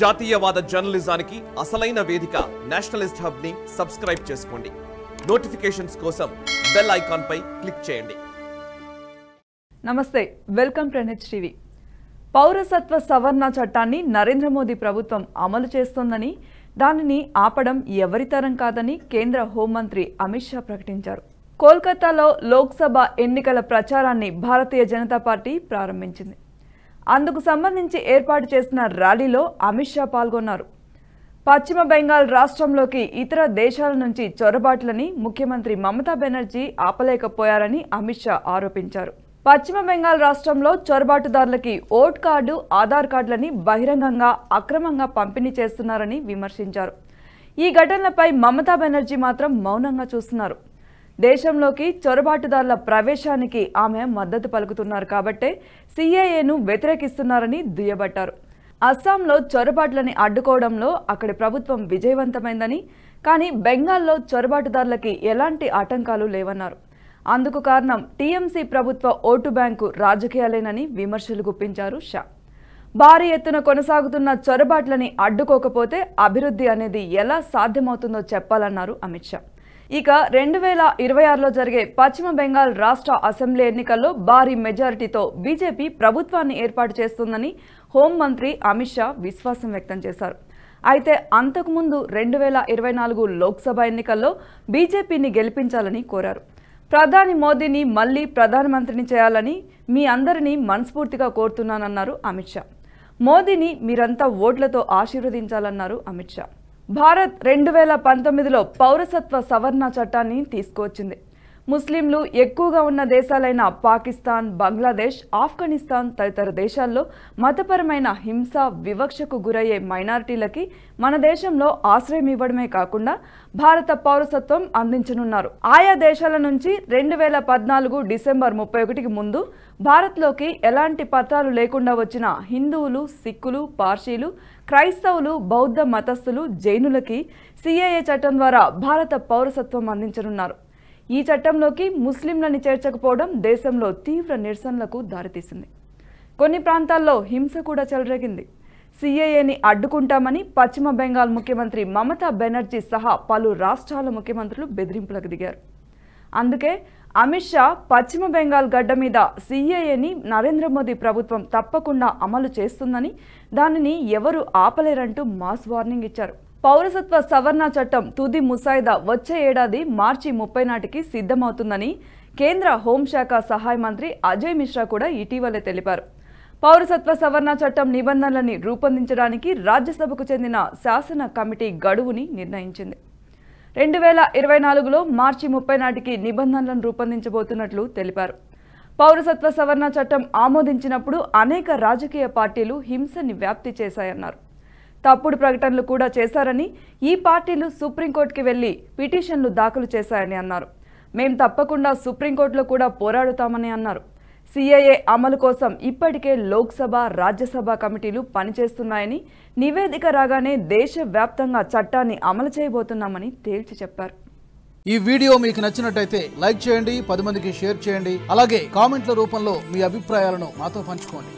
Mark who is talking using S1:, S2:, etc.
S1: జాతీయవాద జర్నలిజానికి అసలైన వేదిక నేషనలిస్ట్ హబ్ ని సబ్స్క్రైబ్ చేసుకోండి నోటిఫికేషన్స్ కోసం బెల్ ఐకాన్ పై క్లిక్ చేయండి నమస్తే వెల్కమ్ టు టీవీ పౌరసత్వ సవరణ చట్టాన్ని నరేంద్ర మోదీ ప్రభుత్వం అమలు చేస్తోందని దానిని ఆపడం ఎవరితరం కాదని కేంద్ర హోంమంత్రి అమిత్ షా ప్రకటించారు కోల్కతాలో లోక్సభ ఎన్నికల ప్రచారాన్ని భారతీయ జనతా పార్టీ ప్రారంభించింది అందుకు సంబంధించి ఏర్పాటు చేసిన ర్యాలీలో అమిత్ షా పాల్గొన్నారు పశ్చిమ బెంగాల్ రాష్ట్రంలోకి ఇతర దేశాల నుంచి చొరబాట్లని ముఖ్యమంత్రి మమతా బెనర్జీ ఆపలేకపోయారని అమిత్ షా ఆరోపించారు పశ్చిమ బెంగాల్ రాష్ట్రంలో చొరబాటుదారులకి ఓట్ కార్డు ఆధార్ కార్డులని బహిరంగంగా అక్రమంగా పంపిణీ చేస్తున్నారని విమర్శించారు ఈ ఘటనలపై మమతా బెనర్జీ మాత్రం మౌనంగా చూస్తున్నారు దేశంలోకి చొరబాటుదారుల ప్రవేశానికి ఆమె మద్దతు పలుకుతున్నారు కాబట్టే సీఏఏను వ్యతిరేకిస్తున్నారని దుయ్యబట్టారు అస్సాంలో చొరబాట్లని అడ్డుకోవడంలో అక్కడి ప్రభుత్వం విజయవంతమైందని కానీ బెంగాల్లో చొరబాటుదారులకి ఎలాంటి ఆటంకాలు లేవన్నారు అందుకు కారణం టీఎంసీ ప్రభుత్వ ఓటు బ్యాంకు రాజకీయాలేనని విమర్శలు గుప్పించారు షా భారీ ఎత్తున కొనసాగుతున్న చొరబాట్లని అడ్డుకోకపోతే అభివృద్ధి అనేది ఎలా సాధ్యమవుతుందో చెప్పాలన్నారు అమిత్ షా ఇక రెండు వేల ఇరవై ఆరులో జరిగే పశ్చిమ బెంగాల్ రాష్ట్ర అసెంబ్లీ ఎన్నికల్లో భారీ మెజారిటీతో బీజేపీ ప్రభుత్వాన్ని ఏర్పాటు చేస్తుందని హోంమంత్రి అమిత్ షా విశ్వాసం వ్యక్తం చేశారు అయితే అంతకుముందు రెండు వేల ఇరవై నాలుగు లోక్సభ ఎన్నికల్లో బీజేపీని గెలిపించాలని కోరారు ప్రధాని మోదీని మళ్లీ ప్రధానమంత్రిని చేయాలని మీ అందరినీ మనస్ఫూర్తిగా కోరుతున్నానన్నారు అమిత్ షా మోదీని మీరంతా ఓట్లతో ఆశీర్వదించాలన్నారు అమిత్ షా భారత్ రెండు వేల పంతొమ్మిదిలో పౌరసత్వ సవరణ చట్టాన్ని తీసుకువచ్చింది ముస్లింలు ఎక్కువగా ఉన్న దేశాలైన పాకిస్తాన్ బంగ్లాదేశ్ ఆఫ్ఘనిస్తాన్ తదితర దేశాల్లో మతపరమైన హింస వివక్షకు గురయ్యే మైనారిటీలకి మన దేశంలో ఆశ్రయం ఇవ్వడమే కాకుండా భారత పౌరసత్వం అందించనున్నారు ఆయా దేశాల నుంచి రెండు వేల పద్నాలుగు డిసెంబర్ ముప్పై ఒకటికి ముందు భారత్లోకి ఎలాంటి పత్రాలు లేకుండా వచ్చిన హిందువులు సిక్కులు పార్సీలు క్రైస్తవులు బౌద్ధ మతస్థులు జైనులకి సిఏఏ చట్టం ద్వారా భారత పౌరసత్వం అందించనున్నారు ఈ చట్టంలోకి ముస్లింలను చేర్చకపోవడం దేశంలో తీవ్ర నిరసనలకు దారితీసింది కొన్ని ప్రాంతాల్లో హింస కూడా చెలరేగింది సీఏఏని అడ్డుకుంటామని పశ్చిమ బెంగాల్ ముఖ్యమంత్రి మమతా బెనర్జీ సహా పలు రాష్ట్రాల ముఖ్యమంత్రులు బెదిరింపులకు దిగారు అందుకే అమిత్ షా పశ్చిమ బెంగాల్ గడ్డ మీద సిఏఏని నరేంద్ర మోదీ ప్రభుత్వం తప్పకుండా అమలు చేస్తుందని దానిని ఎవరు ఆపలేరంటూ మాస్ వార్నింగ్ ఇచ్చారు పౌరసత్వ సవరణ చట్టం తుది ముసాయిదా వచ్చే ఏడాది మార్చి ముప్పై నాటికి సిద్ధమవుతుందని కేంద్ర హోంశాఖ సహాయ మంత్రి అజయ్ మిశ్రా కూడా ఇటీవలే తెలిపారు పౌరసత్వ సవరణ చట్టం నిబంధనలని రూపొందించడానికి రాజ్యసభకు చెందిన శాసన కమిటీ గడువుని నిర్ణయించింది రెండు వేల ఇరవై నాలుగులో మార్చి ముప్పై నాటికి నిబంధనలను రూపొందించబోతున్నట్లు తెలిపారు పౌరసత్వ సవరణ చట్టం ఆమోదించినప్పుడు అనేక రాజకీయ పార్టీలు హింసని వ్యాప్తి చేశాయన్నారు తప్పుడు ప్రకటనలు కూడా చేశారని ఈ పార్టీలు సుప్రీంకోర్టుకి వెళ్లి పిటిషన్లు దాఖలు చేశాయని అన్నారు మేం తప్పకుండా సుప్రీంకోర్టులో కూడా పోరాడుతామని అన్నారు సిఐఏ అమలు కోసం ఇప్పటికే లోక్సభ రాజ్యసభ కమిటీలు పనిచేస్తున్నాయని నివేదిక రాగానే దేశవ్యాప్తంగా చట్టాన్ని అమలు చేయబోతున్నామని తేల్చి చెప్పారు ఈ వీడియో మీకు నచ్చినట్టయితే లైక్ చేయండి పది మందికి షేర్ చేయండి అలాగే కామెంట్ల రూపంలో మీ అభిప్రాయాలను మాతో పంచుకోండి